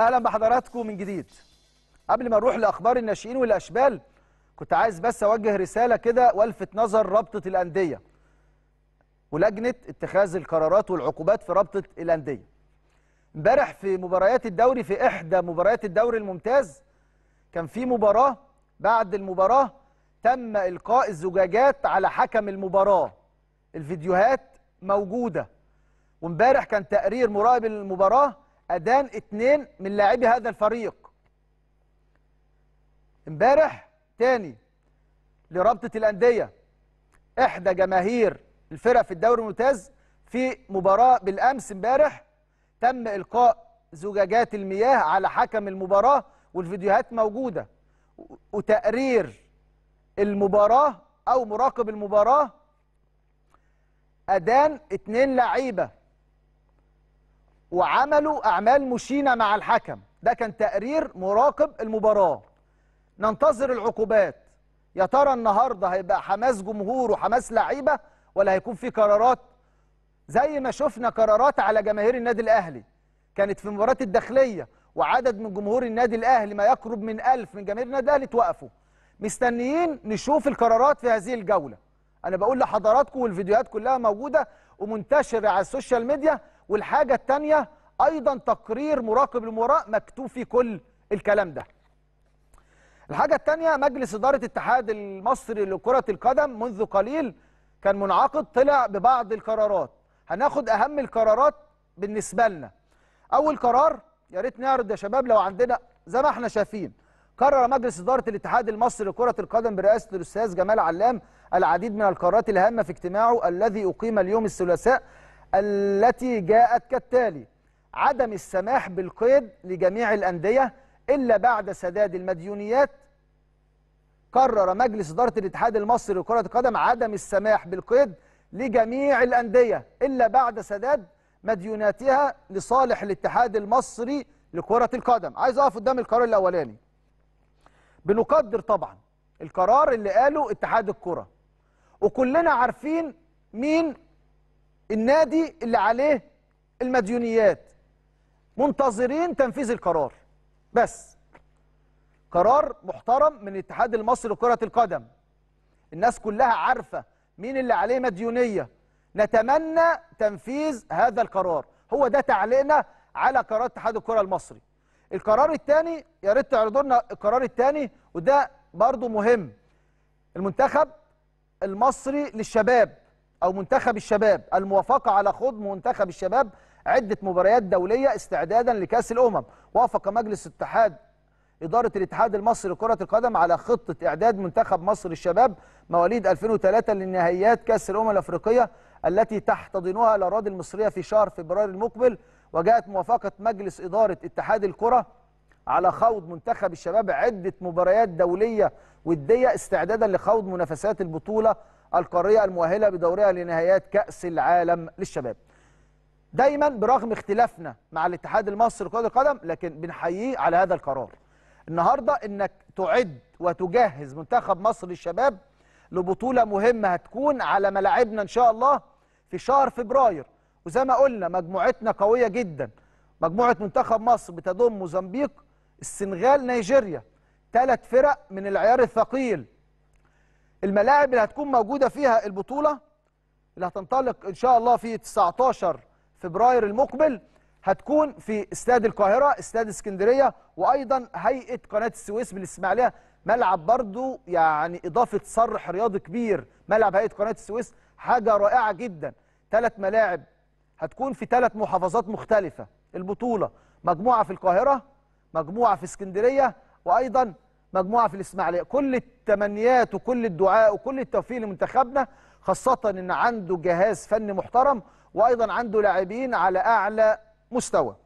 اهلا بحضراتكم من جديد قبل ما نروح لاخبار الناشئين والاشبال كنت عايز بس اوجه رساله كده والفت نظر رابطه الانديه ولجنه اتخاذ القرارات والعقوبات في رابطه الانديه امبارح في مباريات الدوري في احدى مباريات الدوري الممتاز كان في مباراه بعد المباراه تم القاء الزجاجات على حكم المباراه الفيديوهات موجوده وامبارح كان تقرير مراقب المباراه أدان اتنين من لاعبي هذا الفريق امبارح تاني لرابطة الأندية إحدى جماهير الفرق في الدوري الممتاز في مباراة بالأمس امبارح تم إلقاء زجاجات المياه على حكم المباراة والفيديوهات موجودة وتقرير المباراة أو مراقب المباراة أدان اتنين لعيبة وعملوا أعمال مشينة مع الحكم ده كان تقرير مراقب المباراة ننتظر العقوبات يا ترى النهارده هيبقى حماس جمهور وحماس لعيبة ولا هيكون في قرارات زي ما شفنا قرارات على جماهير النادي الأهلي كانت في مباراة الداخلية وعدد من جمهور النادي الأهلي ما يقرب من ألف من جماهير النادي الأهلي توقفوا مستنيين نشوف القرارات في هذه الجولة أنا بقول لحضراتكم والفيديوهات كلها موجودة ومنتشرة على السوشيال ميديا والحاجة التانية أيضا تقرير مراقب المباراة مكتوب فيه كل الكلام ده الحاجة التانية مجلس إدارة الاتحاد المصري لكرة القدم منذ قليل كان منعقد طلع ببعض القرارات هناخد أهم القرارات بالنسبة لنا أول قرار يا ريت نعرض يا شباب لو عندنا زي ما احنا شايفين قرر مجلس إدارة الاتحاد المصري لكرة القدم برئاسة الأستاذ جمال علام العديد من القرارات الهامة في اجتماعه الذي أقيم اليوم الثلاثاء التي جاءت كالتالي عدم السماح بالقيد لجميع الأندية إلا بعد سداد المديونيات قرر مجلس إدارة الاتحاد المصري لكرة القدم عدم السماح بالقيد لجميع الأندية إلا بعد سداد مديوناتها لصالح الاتحاد المصري لكرة القدم عايز أقف قدام القرار الأولاني بنقدر طبعا القرار اللي قاله اتحاد الكرة وكلنا عارفين مين النادي اللي عليه المديونيات منتظرين تنفيذ القرار بس قرار محترم من الاتحاد المصري لكرة القدم الناس كلها عارفة مين اللي عليه مديونية نتمنى تنفيذ هذا القرار هو ده تعليقنا على قرار اتحاد الكرة المصري القرار الثاني يا ريت تعرضوا لنا القرار الثاني وده برضه مهم المنتخب المصري للشباب أو منتخب الشباب الموافقة على خوض منتخب الشباب عدة مباريات دولية استعدادا لكأس الأمم وافق مجلس اتحاد إدارة الاتحاد المصري لكرة القدم على خطة إعداد منتخب مصر الشباب مواليد 2003 لنهائيات كأس الأمم الأفريقية التي تحتضنها الأراضي المصرية في شهر فبراير المقبل وجاءت موافقة مجلس إدارة اتحاد الكرة على خوض منتخب الشباب عدة مباريات دولية ودية استعدادا لخوض منافسات البطولة القارية المؤهلة بدورها لنهايات كأس العالم للشباب دايما برغم اختلافنا مع الاتحاد المصري لكرة القدم لكن بنحييه على هذا القرار النهاردة انك تعد وتجهز منتخب مصر للشباب لبطولة مهمة هتكون على ملاعبنا ان شاء الله في شهر فبراير وزي ما قلنا مجموعتنا قوية جدا مجموعة منتخب مصر بتضم موزمبيق السنغال نيجيريا ثلاث فرق من العيار الثقيل الملاعب اللي هتكون موجوده فيها البطوله اللي هتنطلق ان شاء الله في 19 فبراير المقبل هتكون في استاد القاهره استاد اسكندريه وايضا هيئه قناه السويس بالاسماعيليه ملعب برضو يعني اضافه صرح رياضي كبير ملعب هيئه قناه السويس حاجه رائعه جدا ثلاث ملاعب هتكون في ثلاث محافظات مختلفه البطوله مجموعه في القاهره مجموعة في اسكندرية وأيضا مجموعة في الإسماعيلية كل التمنيات وكل الدعاء وكل التوفيق لمنتخبنا خاصة أن عنده جهاز فني محترم وأيضا عنده لاعبين على أعلى مستوى